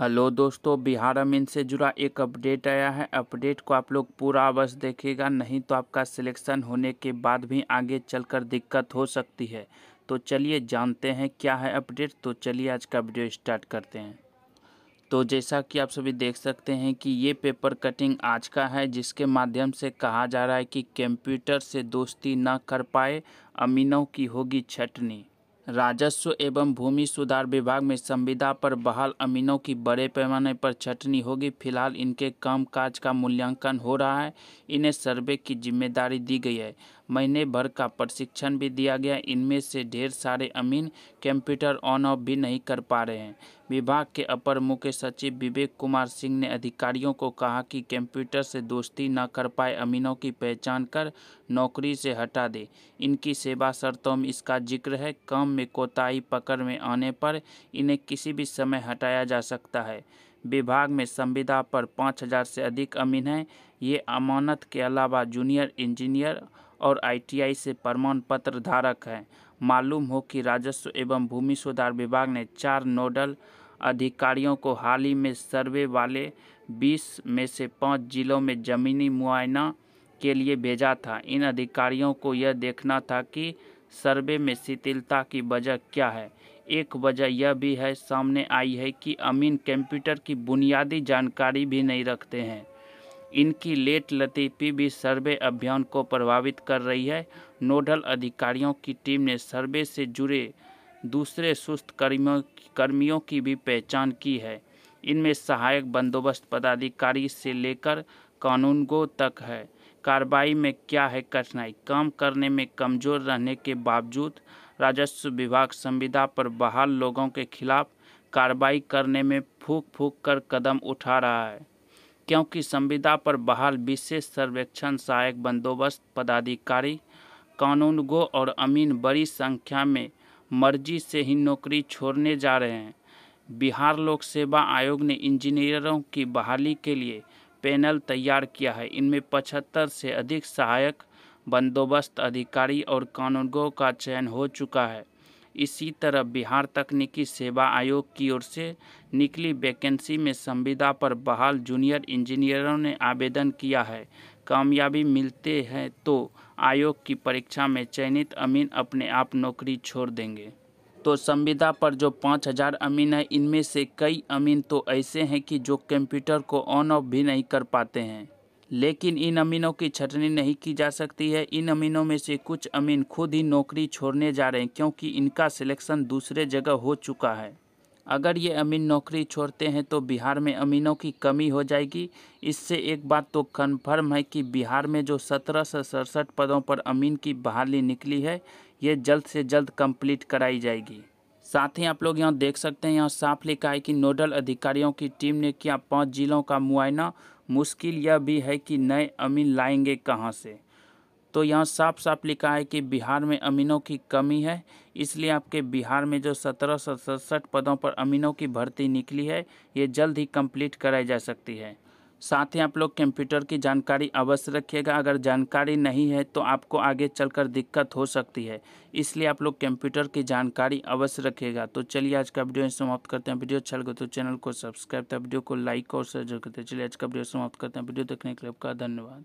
hello दोस्तों बिहार अमीन से जुड़ा एक अपडेट आया है अपडेट को आप लोग पूरा अवश्य देखेगा नहीं तो आपका सिलेक्शन होने के बाद भी आगे चलकर दिक्कत हो सकती है तो चलिए जानते हैं क्या है अपडेट तो चलिए आज का वीडियो स्टार्ट करते हैं तो जैसा कि आप सभी देख सकते हैं कि ये पेपर कटिंग आज का है जिसके माध्यम से कहा जा रहा है कि कंप्यूटर से दोस्ती ना कर पाए अमीनों की होगी छटनी राजस्व एवं भूमि सुधार विभाग में संविदा पर बहाल अमीनों की बड़े पैमाने पर छटनी होगी फिलहाल इनके काम काज का मूल्यांकन हो रहा है इन्हें सर्वे की जिम्मेदारी दी गई है महीने भर का प्रशिक्षण भी दिया गया इनमें से ढेर सारे अमीन कंप्यूटर ऑन ऑफ भी नहीं कर पा रहे हैं विभाग के अपर मुख्य सचिव विवेक कुमार सिंह ने अधिकारियों को कहा कि कंप्यूटर से दोस्ती न कर पाए अमीनों की पहचान कर नौकरी से हटा दे इनकी सेवा शर्तों में इसका जिक्र है काम में कोताही पकड़ में आने पर इन्हें किसी भी समय हटाया जा सकता है विभाग में संविदा पर पाँच हज़ार से अधिक अमीन हैं ये अमानत के अलावा जूनियर इंजीनियर और आईटीआई से प्रमाण पत्र धारक हैं मालूम हो कि राजस्व एवं भूमि सुधार विभाग ने चार नोडल अधिकारियों को हाल ही में सर्वे वाले 20 में से पाँच जिलों में जमीनी मुआयना के लिए भेजा था इन अधिकारियों को यह देखना था कि सर्वे में शिथिलता की वजह क्या है एक वजह यह भी है सामने आई है कि अमीन कंप्यूटर की बुनियादी जानकारी भी नहीं रखते हैं इनकी लेट लतीफ़ी भी सर्वे अभियान को प्रभावित कर रही है नोडल अधिकारियों की टीम ने सर्वे से जुड़े दूसरे सुस्त कर्मियों कर्मियों की भी पहचान की है इनमें सहायक बंदोबस्त पदाधिकारी से लेकर कानूनगो तक है कार्रवाई में क्या है कठिनाई काम करने में कमजोर रहने के बावजूद राजस्व विभाग संविदा पर बहाल लोगों के खिलाफ कार्रवाई करने में फूक फूक कर कदम उठा रहा है क्योंकि संविदा पर बहाल विशेष सर्वेक्षण सहायक बंदोबस्त पदाधिकारी कानूनगो और अमीन बड़ी संख्या में मर्जी से ही नौकरी छोड़ने जा रहे हैं बिहार लोक सेवा आयोग ने इंजीनियरों की बहाली के लिए पैनल तैयार किया है इनमें पचहत्तर से अधिक सहायक बंदोबस्त अधिकारी और कानूनगो का चयन हो चुका है इसी तरह बिहार तकनीकी सेवा आयोग की ओर से निकली वैकेंसी में संविदा पर बहाल जूनियर इंजीनियरों ने आवेदन किया है कामयाबी मिलते हैं तो आयोग की परीक्षा में चयनित अमीन अपने आप नौकरी छोड़ देंगे तो संविदा पर जो पाँच हजार अमीन है इनमें से कई अमीन तो ऐसे हैं कि जो कंप्यूटर को ऑन ऑफ भी नहीं कर पाते हैं लेकिन इन अमीनों की छटनी नहीं की जा सकती है इन अमीनों में से कुछ अमीन खुद ही नौकरी छोड़ने जा रहे हैं क्योंकि इनका सिलेक्शन दूसरे जगह हो चुका है अगर ये अमीन नौकरी छोड़ते हैं तो बिहार में अमीनों की कमी हो जाएगी इससे एक बात तो कन्फर्म है कि बिहार में जो सत्रह सौ सड़सठ पदों पर अमीन की बहाली निकली है ये जल्द से जल्द कंप्लीट कराई जाएगी साथ ही आप लोग यहाँ देख सकते हैं यहाँ साफ लिखा है कि नोडल अधिकारियों की टीम ने किया पाँच जिलों का मुआयना मुश्किल यह भी है कि नए अमीन लाएंगे कहाँ से तो यहाँ साफ साफ लिखा है कि बिहार में अमीनों की कमी है इसलिए आपके बिहार में जो सत्रह सौ सड़सठ पदों पर अमीनों की भर्ती निकली है ये जल्द ही कंप्लीट कराई जा सकती है साथ ही आप लोग कंप्यूटर की जानकारी अवश्य रखिएगा अगर जानकारी नहीं है तो आपको आगे चलकर दिक्कत हो सकती है इसलिए आप लोग कंप्यूटर की जानकारी अवश्य रखिएगा तो चलिए आज का वीडियो समाप्त करते हैं वीडियो अच्छा लगे तो चैनल को सब्सक्राइब करते वीडियो को लाइक और शेयर करते हैं चलिए आज का वीडियो समाप्त करते हैं वीडियो देखने के लिए आपका धन्यवाद